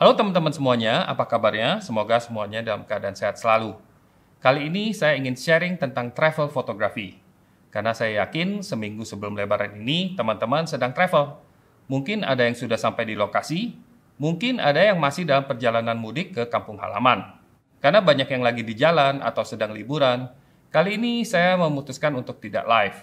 Halo teman-teman semuanya, apa kabarnya? Semoga semuanya dalam keadaan sehat selalu. Kali ini saya ingin sharing tentang travel photography. Karena saya yakin seminggu sebelum lebaran ini teman-teman sedang travel. Mungkin ada yang sudah sampai di lokasi, mungkin ada yang masih dalam perjalanan mudik ke kampung halaman. Karena banyak yang lagi di jalan atau sedang liburan, kali ini saya memutuskan untuk tidak live.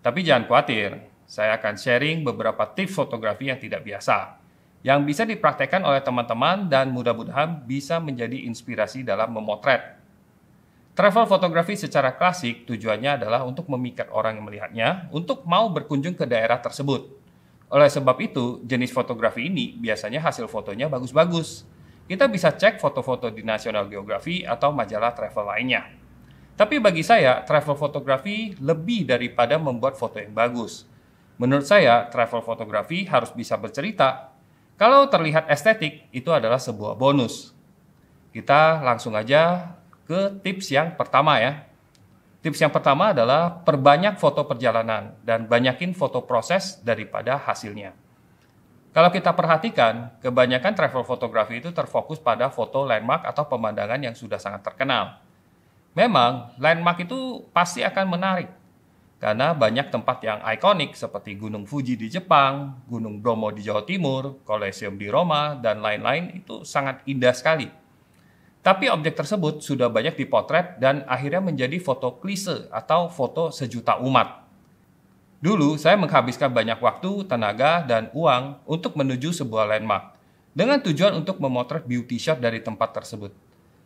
Tapi jangan khawatir, saya akan sharing beberapa tips fotografi yang tidak biasa yang bisa dipraktekkan oleh teman-teman dan mudah-mudahan bisa menjadi inspirasi dalam memotret. Travel fotografi secara klasik tujuannya adalah untuk memikat orang yang melihatnya untuk mau berkunjung ke daerah tersebut. Oleh sebab itu, jenis fotografi ini biasanya hasil fotonya bagus-bagus. Kita bisa cek foto-foto di National Geography atau majalah travel lainnya. Tapi bagi saya, travel fotografi lebih daripada membuat foto yang bagus. Menurut saya, travel fotografi harus bisa bercerita kalau terlihat estetik, itu adalah sebuah bonus. Kita langsung aja ke tips yang pertama ya. Tips yang pertama adalah perbanyak foto perjalanan dan banyakin foto proses daripada hasilnya. Kalau kita perhatikan, kebanyakan travel fotografi itu terfokus pada foto landmark atau pemandangan yang sudah sangat terkenal. Memang, landmark itu pasti akan menarik, karena banyak tempat yang ikonik seperti Gunung Fuji di Jepang, Gunung Bromo di Jawa Timur, Colosseum di Roma, dan lain-lain itu sangat indah sekali. Tapi objek tersebut sudah banyak dipotret dan akhirnya menjadi foto klise atau foto sejuta umat. Dulu saya menghabiskan banyak waktu, tenaga, dan uang untuk menuju sebuah landmark dengan tujuan untuk memotret beauty shot dari tempat tersebut.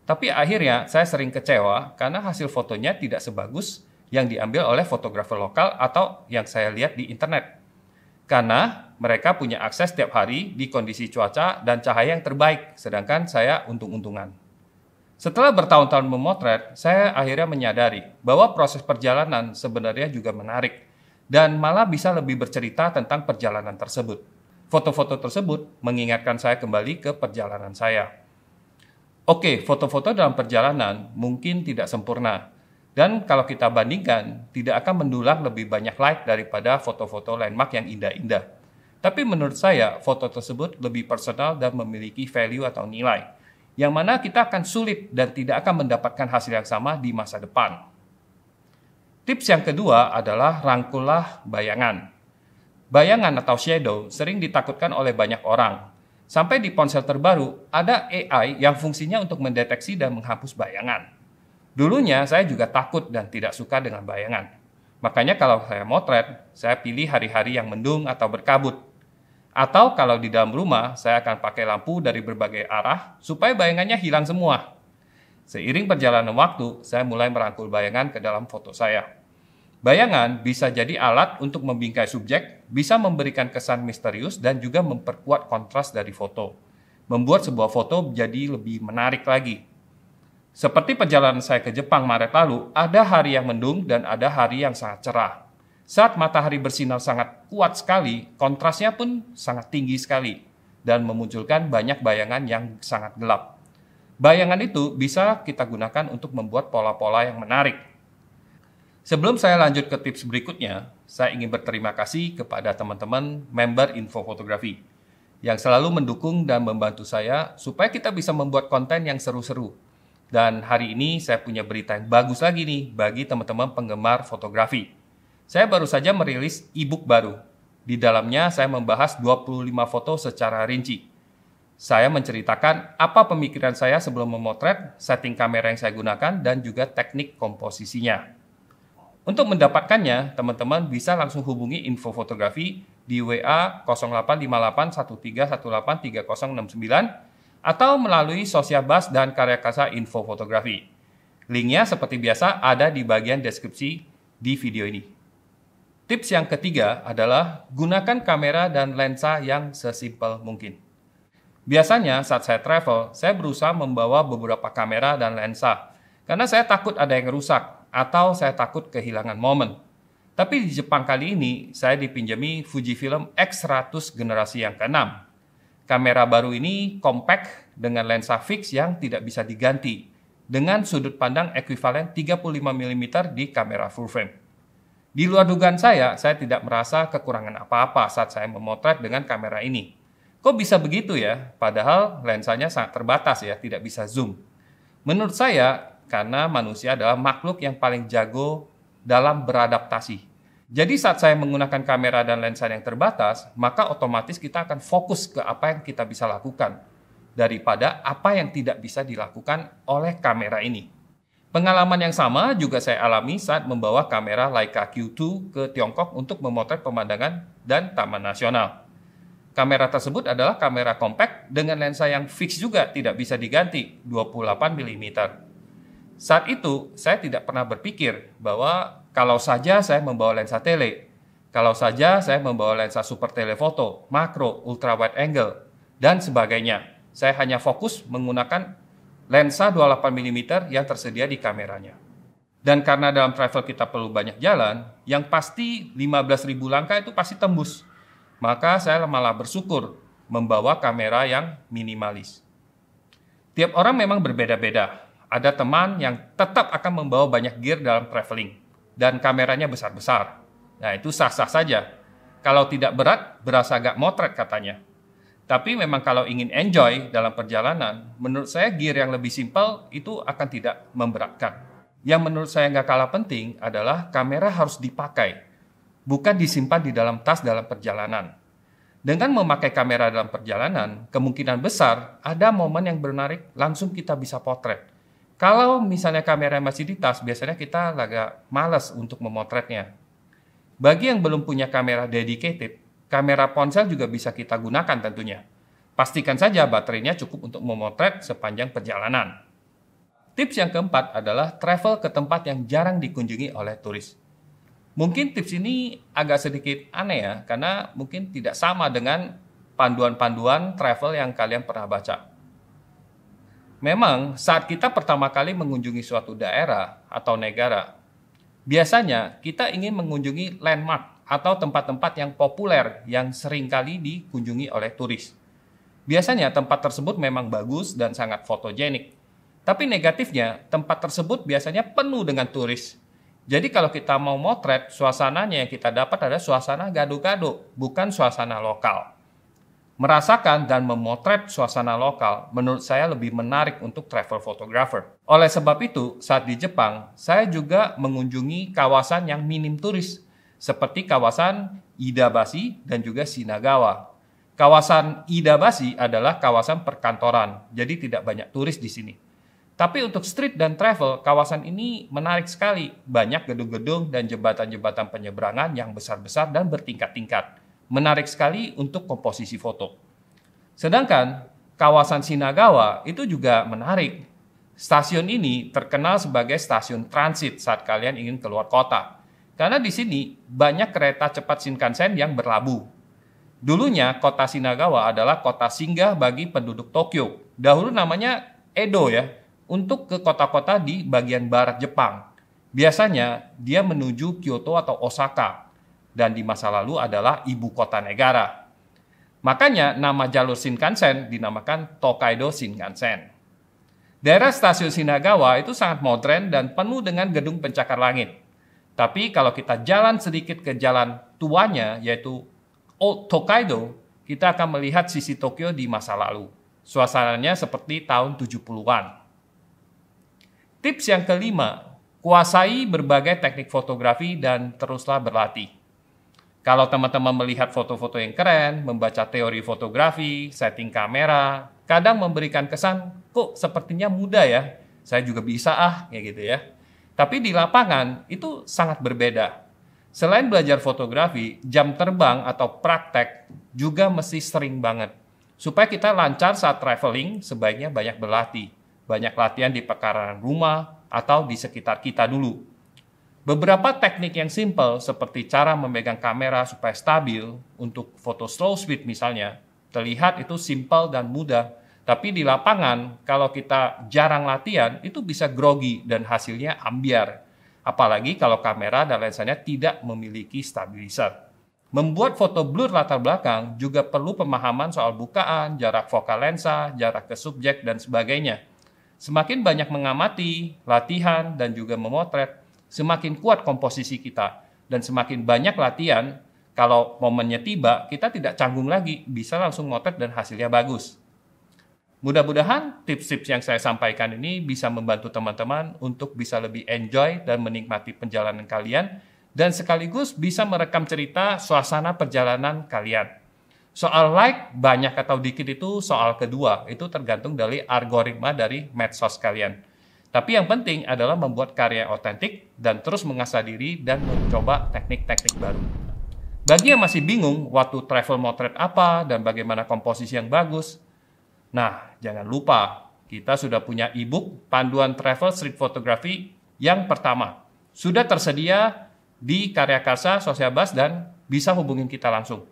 Tapi akhirnya saya sering kecewa karena hasil fotonya tidak sebagus yang diambil oleh fotografer lokal atau yang saya lihat di internet. Karena mereka punya akses setiap hari di kondisi cuaca dan cahaya yang terbaik, sedangkan saya untung-untungan. Setelah bertahun-tahun memotret, saya akhirnya menyadari bahwa proses perjalanan sebenarnya juga menarik dan malah bisa lebih bercerita tentang perjalanan tersebut. Foto-foto tersebut mengingatkan saya kembali ke perjalanan saya. Oke, foto-foto dalam perjalanan mungkin tidak sempurna, dan kalau kita bandingkan, tidak akan mendulang lebih banyak like daripada foto-foto landmark yang indah-indah. Tapi menurut saya, foto tersebut lebih personal dan memiliki value atau nilai, yang mana kita akan sulit dan tidak akan mendapatkan hasil yang sama di masa depan. Tips yang kedua adalah rangkullah bayangan. Bayangan atau shadow sering ditakutkan oleh banyak orang. Sampai di ponsel terbaru, ada AI yang fungsinya untuk mendeteksi dan menghapus bayangan. Dulunya saya juga takut dan tidak suka dengan bayangan. Makanya kalau saya motret, saya pilih hari-hari yang mendung atau berkabut. Atau kalau di dalam rumah, saya akan pakai lampu dari berbagai arah supaya bayangannya hilang semua. Seiring perjalanan waktu, saya mulai merangkul bayangan ke dalam foto saya. Bayangan bisa jadi alat untuk membingkai subjek, bisa memberikan kesan misterius dan juga memperkuat kontras dari foto. Membuat sebuah foto jadi lebih menarik lagi, seperti perjalanan saya ke Jepang Maret lalu, ada hari yang mendung dan ada hari yang sangat cerah. Saat matahari bersinar sangat kuat sekali, kontrasnya pun sangat tinggi sekali dan memunculkan banyak bayangan yang sangat gelap. Bayangan itu bisa kita gunakan untuk membuat pola-pola yang menarik. Sebelum saya lanjut ke tips berikutnya, saya ingin berterima kasih kepada teman-teman member info fotografi yang selalu mendukung dan membantu saya supaya kita bisa membuat konten yang seru-seru dan hari ini saya punya berita yang bagus lagi nih bagi teman-teman penggemar fotografi. Saya baru saja merilis e-book baru. Di dalamnya saya membahas 25 foto secara rinci. Saya menceritakan apa pemikiran saya sebelum memotret, setting kamera yang saya gunakan, dan juga teknik komposisinya. Untuk mendapatkannya, teman-teman bisa langsung hubungi info fotografi di WA 0858 1318 3069 atau melalui sosial bus dan Karya Kasa Info Fotografi. Linknya seperti biasa ada di bagian deskripsi di video ini. Tips yang ketiga adalah gunakan kamera dan lensa yang sesimpel mungkin. Biasanya saat saya travel, saya berusaha membawa beberapa kamera dan lensa karena saya takut ada yang rusak atau saya takut kehilangan momen. Tapi di Jepang kali ini, saya dipinjami Fujifilm X100 generasi yang keenam kamera baru ini compact dengan lensa fix yang tidak bisa diganti dengan sudut pandang ekuivalen 35 mm di kamera full frame. Di luar dugaan saya, saya tidak merasa kekurangan apa-apa saat saya memotret dengan kamera ini. Kok bisa begitu ya? Padahal lensanya sangat terbatas ya, tidak bisa zoom. Menurut saya, karena manusia adalah makhluk yang paling jago dalam beradaptasi jadi saat saya menggunakan kamera dan lensa yang terbatas, maka otomatis kita akan fokus ke apa yang kita bisa lakukan daripada apa yang tidak bisa dilakukan oleh kamera ini. Pengalaman yang sama juga saya alami saat membawa kamera Leica Q2 ke Tiongkok untuk memotret pemandangan dan taman nasional. Kamera tersebut adalah kamera compact dengan lensa yang fix juga tidak bisa diganti, 28 mm. Saat itu, saya tidak pernah berpikir bahwa kalau saja saya membawa lensa tele, kalau saja saya membawa lensa super telefoto, makro, ultra wide angle, dan sebagainya. Saya hanya fokus menggunakan lensa 28 mm yang tersedia di kameranya. Dan karena dalam travel kita perlu banyak jalan, yang pasti 15.000 langkah itu pasti tembus. Maka saya malah bersyukur membawa kamera yang minimalis. Tiap orang memang berbeda-beda. Ada teman yang tetap akan membawa banyak gear dalam traveling dan kameranya besar-besar. Nah itu sah-sah saja. Kalau tidak berat, berasa agak motret katanya. Tapi memang kalau ingin enjoy dalam perjalanan, menurut saya gear yang lebih simpel itu akan tidak memberatkan. Yang menurut saya nggak kalah penting adalah kamera harus dipakai, bukan disimpan di dalam tas dalam perjalanan. Dengan memakai kamera dalam perjalanan, kemungkinan besar ada momen yang menarik langsung kita bisa potret. Kalau misalnya kamera masih di tas, biasanya kita agak males untuk memotretnya. Bagi yang belum punya kamera dedicated, kamera ponsel juga bisa kita gunakan tentunya. Pastikan saja baterainya cukup untuk memotret sepanjang perjalanan. Tips yang keempat adalah travel ke tempat yang jarang dikunjungi oleh turis. Mungkin tips ini agak sedikit aneh ya, karena mungkin tidak sama dengan panduan-panduan travel yang kalian pernah baca. Memang saat kita pertama kali mengunjungi suatu daerah atau negara, biasanya kita ingin mengunjungi landmark atau tempat-tempat yang populer yang seringkali dikunjungi oleh turis. Biasanya tempat tersebut memang bagus dan sangat fotogenik. Tapi negatifnya, tempat tersebut biasanya penuh dengan turis. Jadi kalau kita mau motret, suasananya yang kita dapat adalah suasana gaduh-gaduh bukan suasana lokal merasakan dan memotret suasana lokal menurut saya lebih menarik untuk travel photographer. Oleh sebab itu, saat di Jepang, saya juga mengunjungi kawasan yang minim turis, seperti kawasan Idabashi dan juga Shinagawa. Kawasan Idabashi adalah kawasan perkantoran, jadi tidak banyak turis di sini. Tapi untuk street dan travel, kawasan ini menarik sekali. Banyak gedung-gedung dan jembatan-jembatan penyeberangan yang besar-besar dan bertingkat-tingkat menarik sekali untuk komposisi foto. Sedangkan kawasan Shinagawa itu juga menarik. Stasiun ini terkenal sebagai stasiun transit saat kalian ingin keluar kota. Karena di sini banyak kereta cepat Shinkansen yang berlabuh. Dulunya kota Shinagawa adalah kota singgah bagi penduduk Tokyo. Dahulu namanya Edo ya, untuk ke kota-kota di bagian barat Jepang. Biasanya dia menuju Kyoto atau Osaka dan di masa lalu adalah ibu kota negara. Makanya nama jalur Shinkansen dinamakan Tokaido Shinkansen. Daerah stasiun Shinagawa itu sangat modern dan penuh dengan gedung pencakar langit. Tapi kalau kita jalan sedikit ke jalan tuanya yaitu Old Tokaido, kita akan melihat sisi Tokyo di masa lalu. Suasananya seperti tahun 70-an. Tips yang kelima, kuasai berbagai teknik fotografi dan teruslah berlatih. Kalau teman-teman melihat foto-foto yang keren, membaca teori fotografi, setting kamera, kadang memberikan kesan, kok sepertinya mudah ya, saya juga bisa ah, kayak gitu ya. Tapi di lapangan itu sangat berbeda. Selain belajar fotografi, jam terbang atau praktek juga mesti sering banget. Supaya kita lancar saat traveling, sebaiknya banyak berlatih. Banyak latihan di pekarangan rumah atau di sekitar kita dulu Beberapa teknik yang simple seperti cara memegang kamera supaya stabil untuk foto slow speed misalnya, terlihat itu simple dan mudah. Tapi di lapangan kalau kita jarang latihan itu bisa grogi dan hasilnya ambiar. Apalagi kalau kamera dan lensanya tidak memiliki stabilizer. Membuat foto blur latar belakang juga perlu pemahaman soal bukaan, jarak fokal lensa, jarak ke subjek, dan sebagainya. Semakin banyak mengamati, latihan, dan juga memotret, semakin kuat komposisi kita dan semakin banyak latihan, kalau momennya tiba, kita tidak canggung lagi, bisa langsung ngotot dan hasilnya bagus. Mudah-mudahan tips-tips yang saya sampaikan ini bisa membantu teman-teman untuk bisa lebih enjoy dan menikmati perjalanan kalian dan sekaligus bisa merekam cerita suasana perjalanan kalian. Soal like banyak atau dikit itu soal kedua, itu tergantung dari algoritma dari medsos kalian. Tapi yang penting adalah membuat karya otentik dan terus mengasah diri dan mencoba teknik-teknik baru. Bagi yang masih bingung waktu travel motret apa dan bagaimana komposisi yang bagus, nah jangan lupa kita sudah punya e-book panduan travel street photography yang pertama. Sudah tersedia di Karya Karsa, Sosiabas, dan bisa hubungin kita langsung.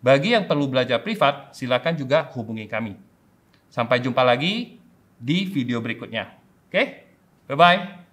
Bagi yang perlu belajar privat, silakan juga hubungi kami. Sampai jumpa lagi di video berikutnya. Okay, bye bye.